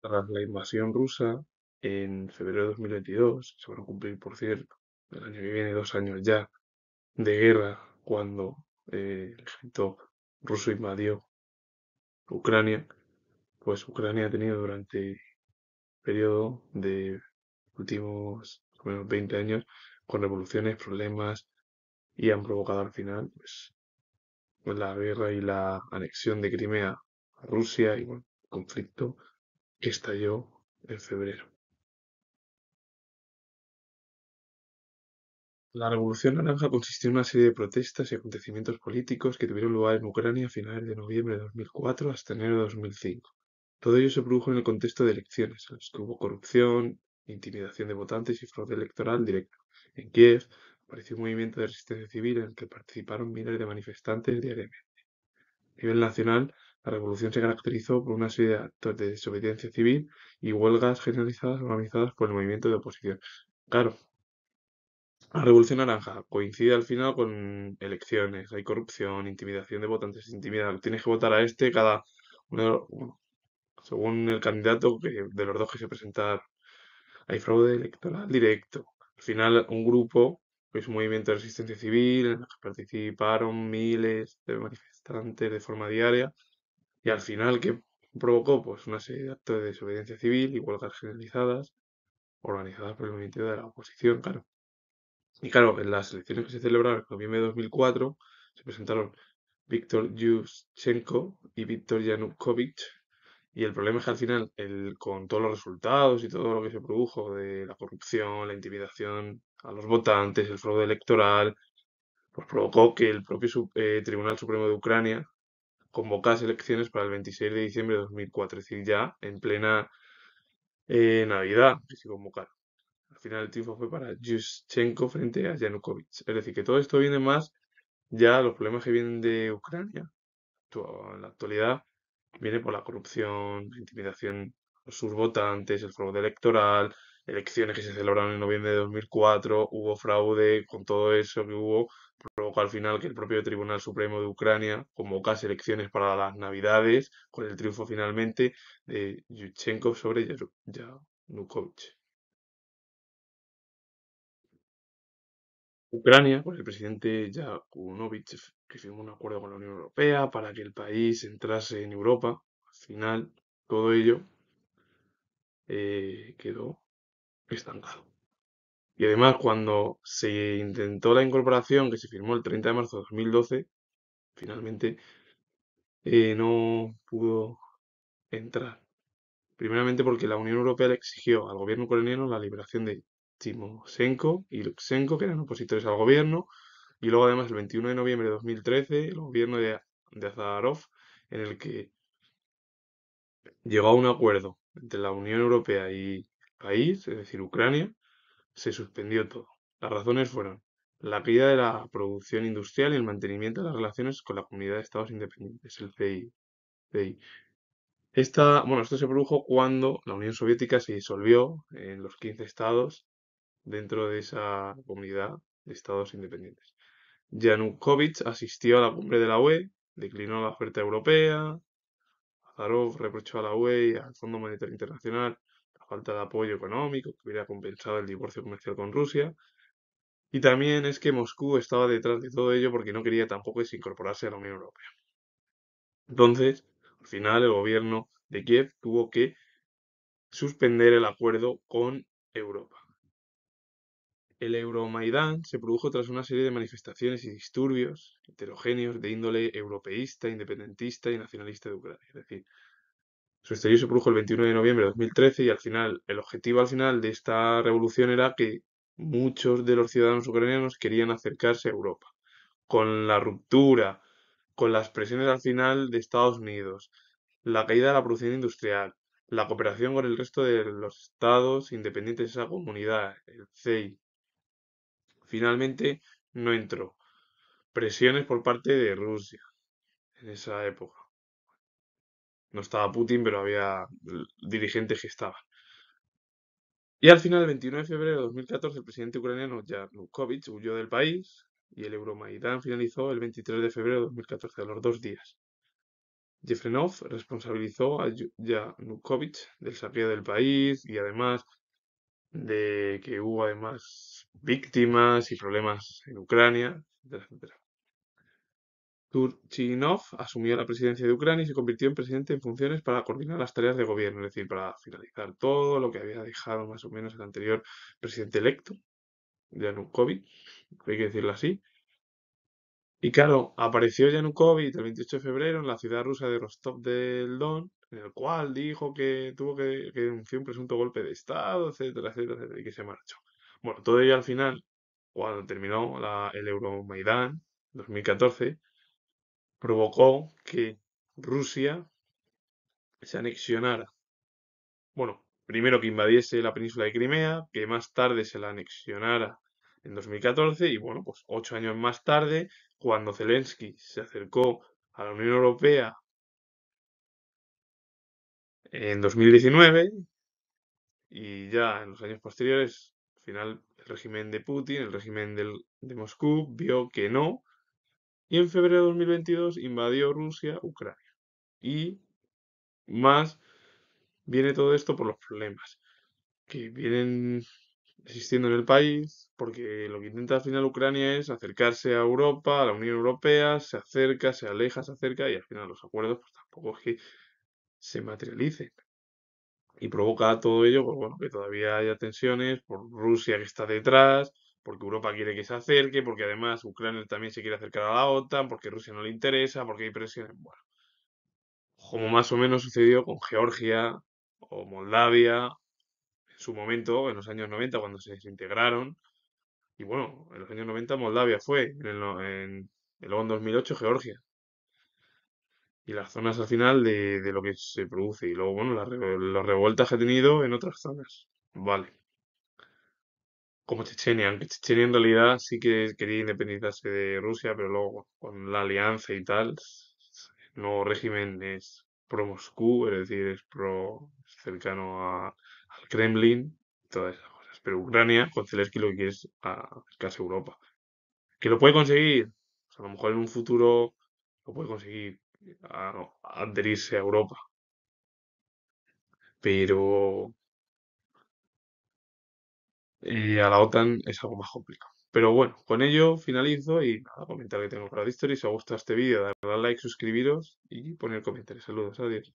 tras la invasión rusa en febrero de 2022, se van a cumplir, por cierto, el año que viene, dos años ya de guerra, cuando eh, el ejército ruso invadió Ucrania, pues Ucrania ha tenido durante periodo de últimos 20 años con revoluciones, problemas y han provocado al final pues, la guerra y la anexión de Crimea a Rusia y bueno, conflicto estalló en febrero. La Revolución Naranja consistió en una serie de protestas y acontecimientos políticos que tuvieron lugar en Ucrania a finales de noviembre de 2004 hasta enero de 2005. Todo ello se produjo en el contexto de elecciones, en las que hubo corrupción, intimidación de votantes y fraude electoral directo. En Kiev apareció un movimiento de resistencia civil en el que participaron miles de manifestantes diariamente. A nivel nacional, la revolución se caracterizó por una serie de actos de desobediencia civil y huelgas generalizadas organizadas por el movimiento de oposición. Claro, la revolución naranja coincide al final con elecciones, hay corrupción, intimidación de votantes, intimidación. Tienes que votar a este cada uno, según el candidato que, de los dos que se presentar. Hay fraude electoral directo. Al final, un grupo es pues, un movimiento de resistencia civil en el que participaron miles de manifestantes de forma diaria y al final, que provocó? Pues una serie de actos de desobediencia civil y huelgas generalizadas organizadas por el movimiento de la Oposición, claro. Y claro, en las elecciones que se celebraron en noviembre de 2004 se presentaron Víctor Yushchenko y Víctor Yanukovych. Y el problema es que al final, con todos los resultados y todo lo que se produjo de la corrupción, la intimidación a los votantes, el fraude electoral, pues provocó que el propio eh, Tribunal Supremo de Ucrania convocadas elecciones para el 26 de diciembre de 2004, es decir, ya en plena eh, Navidad que se convocaron. Al final el triunfo fue para Yushchenko frente a Yanukovych. Es decir, que todo esto viene más ya los problemas que vienen de Ucrania. En la actualidad viene por la corrupción, intimidación sus votantes, el fraude electoral, elecciones que se celebraron en noviembre de 2004, hubo fraude, con todo eso que hubo, provocó al final que el propio Tribunal Supremo de Ucrania convocase elecciones para las Navidades, con el triunfo finalmente de Yushchenko sobre Yanukovych. Ucrania, con el presidente Yanukovych, que firmó un acuerdo con la Unión Europea para que el país entrase en Europa. Al final, todo ello eh, quedó estancado. Y además, cuando se intentó la incorporación, que se firmó el 30 de marzo de 2012, finalmente eh, no pudo entrar. Primeramente porque la Unión Europea le exigió al gobierno coreano la liberación de Timoshenko y Luxenko, que eran opositores al gobierno, y luego además el 21 de noviembre de 2013, el gobierno de Azarov, en el que llegó a un acuerdo entre la Unión Europea y país, es decir, Ucrania, se suspendió todo. Las razones fueron la caída de la producción industrial y el mantenimiento de las relaciones con la Comunidad de Estados Independientes, el CI. bueno, esto se produjo cuando la Unión Soviética se disolvió en los 15 estados dentro de esa comunidad de estados independientes. Yanukovych asistió a la cumbre de la UE, declinó la oferta europea, Azarov reprochó a la UE y al Fondo Monetario Internacional falta de apoyo económico que hubiera compensado el divorcio comercial con Rusia. Y también es que Moscú estaba detrás de todo ello porque no quería tampoco incorporarse a la Unión Europea. Entonces, al final, el gobierno de Kiev tuvo que suspender el acuerdo con Europa. El Euromaidán se produjo tras una serie de manifestaciones y disturbios heterogéneos de índole europeísta, independentista y nacionalista de Ucrania. Es decir, su estallido se produjo el 21 de noviembre de 2013 y al final, el objetivo al final de esta revolución era que muchos de los ciudadanos ucranianos querían acercarse a Europa. Con la ruptura, con las presiones al final de Estados Unidos, la caída de la producción industrial, la cooperación con el resto de los estados independientes de esa comunidad, el CEI. Finalmente no entró. Presiones por parte de Rusia en esa época. No estaba Putin, pero había dirigentes que estaban. Y al final, el 29 de febrero de 2014, el presidente ucraniano Yanukovych huyó del país y el Euromaidán finalizó el 23 de febrero de 2014, a los dos días. Jefrenov responsabilizó a Yanukovych del saqueo del país y además de que hubo además víctimas y problemas en Ucrania, etc., etcétera. Turchinov asumió la presidencia de Ucrania y se convirtió en presidente en funciones para coordinar las tareas de gobierno, es decir, para finalizar todo lo que había dejado más o menos el anterior presidente electo, Yanukovych, hay que decirlo así. Y claro, apareció Yanukovych el 28 de febrero en la ciudad rusa de Rostov del Don, en el cual dijo que tuvo que, denunciar un presunto golpe de Estado, etcétera, etcétera, etcétera, y que se marchó. Bueno, todo ello al final, cuando terminó el Euromaidán 2014, provocó que Rusia se anexionara. Bueno, primero que invadiese la península de Crimea, que más tarde se la anexionara en 2014 y bueno, pues ocho años más tarde, cuando Zelensky se acercó a la Unión Europea en 2019 y ya en los años posteriores, al final el régimen de Putin, el régimen de Moscú, vio que no, y en febrero de 2022 invadió Rusia Ucrania. Y más viene todo esto por los problemas que vienen existiendo en el país, porque lo que intenta al final Ucrania es acercarse a Europa, a la Unión Europea, se acerca, se aleja, se acerca y al final los acuerdos pues, tampoco es que se materialicen. Y provoca todo ello, pues bueno, que todavía haya tensiones por Rusia que está detrás, porque Europa quiere que se acerque, porque además Ucrania también se quiere acercar a la OTAN, porque Rusia no le interesa, porque hay presiones. Bueno, como más o menos sucedió con Georgia o Moldavia en su momento, en los años 90, cuando se desintegraron. Y bueno, en los años 90 Moldavia fue, en el, en, luego en 2008 Georgia. Y las zonas al final de, lo que se produce. Y luego, bueno, las, las revueltas que ha tenido en otras zonas. Vale como Chechenia, aunque Chechenia en realidad sí que quería independizarse de Rusia, pero luego con la alianza y tal, el nuevo régimen es pro Moscú, es decir, es pro cercano al Kremlin, todas esas cosas. Pero Ucrania, con Zelensky lo que quiere es acercarse a Europa. ¿Que lo puede conseguir? Pues a lo mejor en un futuro lo puede conseguir a, adherirse a Europa. Pero y a la OTAN es algo más complicado. Pero bueno, con ello finalizo y nada, comentar que tengo para historia Si os ha gustado este vídeo, darle a like, suscribiros y poner comentarios. Saludos, adiós.